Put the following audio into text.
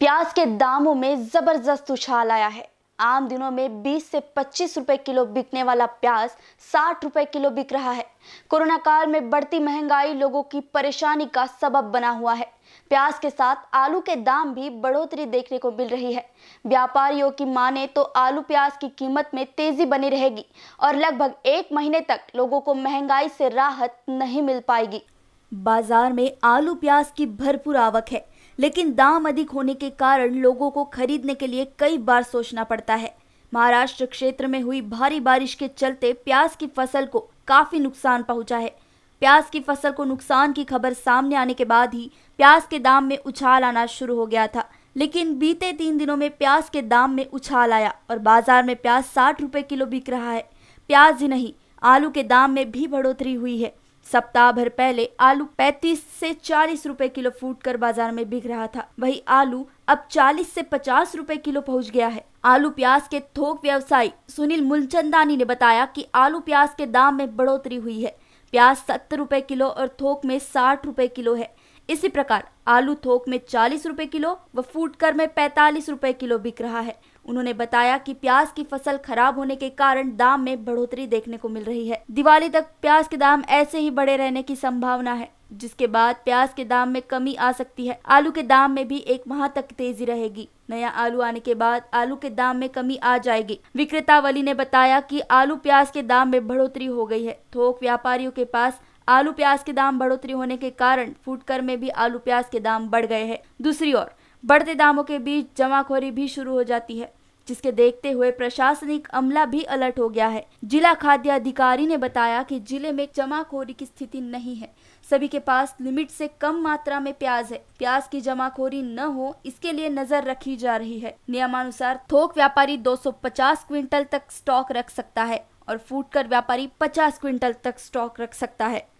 प्याज के दामों में जबरदस्त उछाल आया है आम दिनों में 20 से 25 रुपए किलो बिकने वाला प्याज 60 रुपए किलो बिक रहा है कोरोना काल में बढ़ती महंगाई लोगों की परेशानी का सबब बना हुआ है प्याज के साथ आलू के दाम भी बढ़ोतरी देखने को मिल रही है व्यापारियों की माने तो आलू प्याज की कीमत में तेजी बनी रहेगी और लगभग एक महीने तक लोगों को महंगाई से राहत नहीं मिल पाएगी बाजार में आलू प्याज की भरपूर आवक है लेकिन दाम अधिक होने के कारण लोगों को खरीदने के लिए कई बार सोचना पड़ता है महाराष्ट्र क्षेत्र में हुई भारी बारिश के चलते प्याज की फसल को काफी नुकसान पहुंचा है प्याज की फसल को नुकसान की खबर सामने आने के बाद ही प्याज के दाम में उछाल आना शुरू हो गया था लेकिन बीते तीन दिनों में प्याज के दाम में उछाल आया और बाजार में प्याज साठ रुपए किलो बिक रहा है प्याज ही नहीं आलू के दाम में भी बढ़ोतरी हुई है सप्ताह भर पहले आलू 35 से 40 रुपए किलो फूट कर बाजार में बिक रहा था वही आलू अब 40 से 50 रुपए किलो पहुंच गया है आलू प्याज के थोक व्यवसायी सुनील मूलचंदानी ने बताया कि आलू प्याज के दाम में बढ़ोतरी हुई है प्याज सत्तर रुपए किलो और थोक में साठ रुपए किलो है इसी प्रकार आलू थोक में चालीस रुपए किलो व फूट कर में पैतालीस रुपए किलो बिक रहा है उन्होंने बताया कि प्याज की फसल खराब होने के कारण दाम में बढ़ोतरी देखने को मिल रही है दिवाली तक प्याज के दाम ऐसे ही बढ़े रहने की संभावना है जिसके बाद प्याज के दाम में कमी आ सकती है आलू के दाम में भी एक माह तक तेजी रहेगी नया आलू आने के बाद आलू के दाम में कमी आ जाएगी विक्रेता वली ने बताया कि आलू प्याज के दाम में बढ़ोतरी हो गई है थोक व्यापारियों के पास आलू प्याज के दाम बढ़ोतरी होने के कारण फुटकर में भी आलू प्याज के दाम बढ़ गए हैं दूसरी ओर बढ़ते दामों के बीच जमाखोरी भी शुरू हो जाती है जिसके देखते हुए प्रशासनिक अमला भी अलर्ट हो गया है जिला खाद्य अधिकारी ने बताया कि जिले में जमाखोरी की स्थिति नहीं है सभी के पास लिमिट से कम मात्रा में प्याज है प्याज की जमाखोरी न हो इसके लिए नजर रखी जा रही है नियमानुसार थोक व्यापारी 250 क्विंटल तक स्टॉक रख सकता है और फूटकर व्यापारी 50 क्विंटल तक स्टॉक रख सकता है